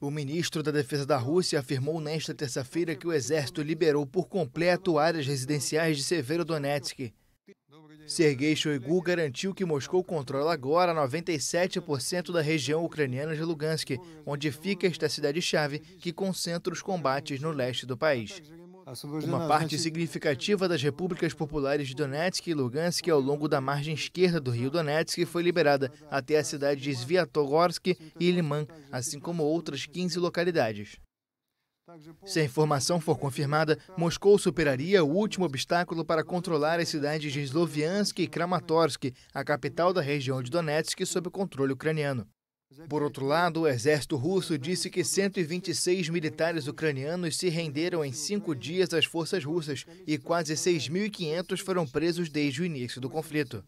O ministro da Defesa da Rússia afirmou nesta terça-feira que o exército liberou por completo áreas residenciais de Severodonetsk. Sergei Shoigu garantiu que Moscou controla agora 97% da região ucraniana de Lugansk, onde fica esta cidade-chave que concentra os combates no leste do país uma parte significativa das repúblicas populares de Donetsk e Lugansk ao longo da margem esquerda do rio Donetsk foi liberada até a cidade de Sviatogorsk e Liman, assim como outras 15 localidades. Se a informação for confirmada, Moscou superaria o último obstáculo para controlar as cidades de Sloviansk e Kramatorsk, a capital da região de Donetsk, sob controle ucraniano. Por outro lado, o exército russo disse que 126 militares ucranianos se renderam em cinco dias às forças russas e quase 6.500 foram presos desde o início do conflito.